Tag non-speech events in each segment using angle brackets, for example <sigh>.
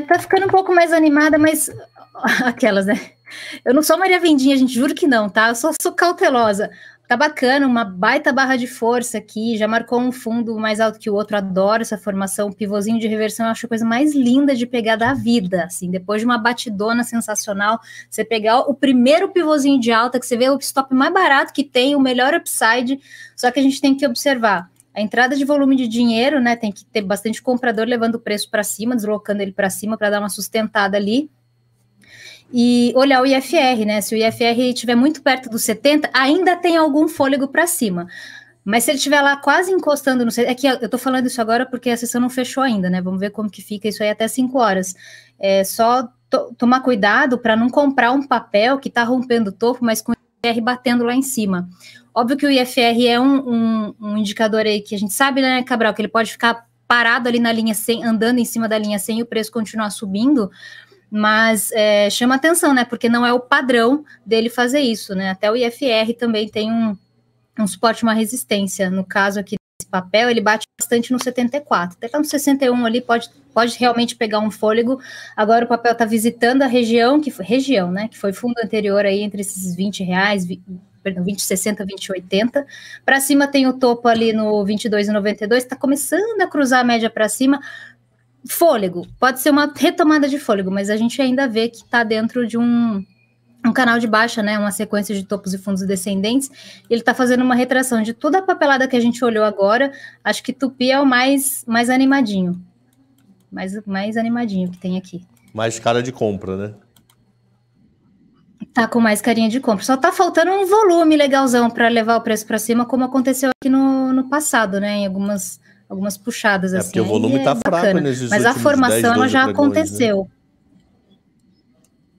tá ficando um pouco mais animada, mas <laughs> aquelas, né? Eu não sou Maria Vendinha, gente, juro que não, tá? Eu só sou cautelosa. Tá bacana, uma baita barra de força aqui, já marcou um fundo mais alto que o outro, adoro essa formação, pivôzinho de reversão, eu acho a coisa mais linda de pegar da vida, assim, depois de uma batidona sensacional, você pegar o primeiro pivôzinho de alta, que você vê o stop mais barato que tem, o melhor upside, só que a gente tem que observar, a entrada de volume de dinheiro, né? Tem que ter bastante comprador levando o preço para cima, deslocando ele para cima para dar uma sustentada ali. E olhar o IFR, né? Se o IFR estiver muito perto dos 70, ainda tem algum fôlego para cima. Mas se ele estiver lá quase encostando no. É que eu estou falando isso agora porque a sessão não fechou ainda, né? Vamos ver como que fica isso aí até 5 horas. É só tomar cuidado para não comprar um papel que está rompendo o topo, mas com IFR batendo lá em cima. Óbvio que o IFR é um, um, um indicador aí que a gente sabe, né, Cabral, que ele pode ficar parado ali na linha sem andando em cima da linha sem o preço continuar subindo, mas é, chama atenção, né, porque não é o padrão dele fazer isso, né, até o IFR também tem um, um suporte, uma resistência, no caso aqui papel, ele bate bastante no 74. Até tá no 61 ali, pode, pode realmente pegar um fôlego. Agora o papel está visitando a região, que foi região, né? Que foi fundo anterior aí entre esses 20 reais, 20, perdão, 20, 60, 20, 80. Para cima tem o topo ali no 22 e 92, está começando a cruzar a média para cima. Fôlego, pode ser uma retomada de fôlego, mas a gente ainda vê que está dentro de um um canal de baixa, né, uma sequência de topos e fundos descendentes, ele está fazendo uma retração de toda a papelada que a gente olhou agora, acho que Tupi é o mais, mais animadinho, mais, mais animadinho que tem aqui. Mais cara de compra, né? Tá com mais carinha de compra. Só tá faltando um volume legalzão para levar o preço para cima, como aconteceu aqui no, no passado, né? Em algumas, algumas puxadas é, assim. Porque o volume Aí tá é fraco nesses Mas a formação 10, ela já né? aconteceu. Né?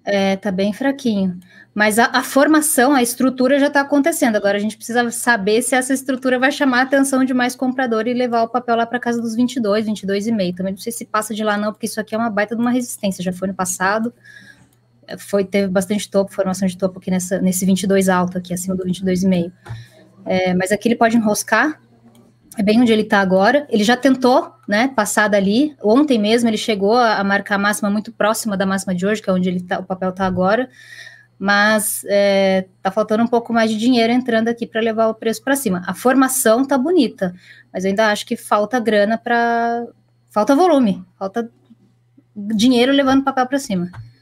É, tá bem fraquinho. Mas a, a formação, a estrutura já está acontecendo. Agora a gente precisa saber se essa estrutura vai chamar a atenção de mais comprador e levar o papel lá para casa dos 22, 22,5. Também não sei se passa de lá não, porque isso aqui é uma baita de uma resistência. Já foi no passado, é, foi teve bastante topo, formação de topo aqui nessa, nesse 22 alto aqui, acima do 22,5. É, mas aqui ele pode enroscar, é bem onde ele está agora. Ele já tentou né, passada ali. Ontem mesmo ele chegou a marcar a máxima muito próxima da máxima de hoje, que é onde ele tá, o papel está agora, mas é, tá faltando um pouco mais de dinheiro entrando aqui para levar o preço para cima. A formação tá bonita, mas eu ainda acho que falta grana para falta volume, falta dinheiro levando o papel para cima.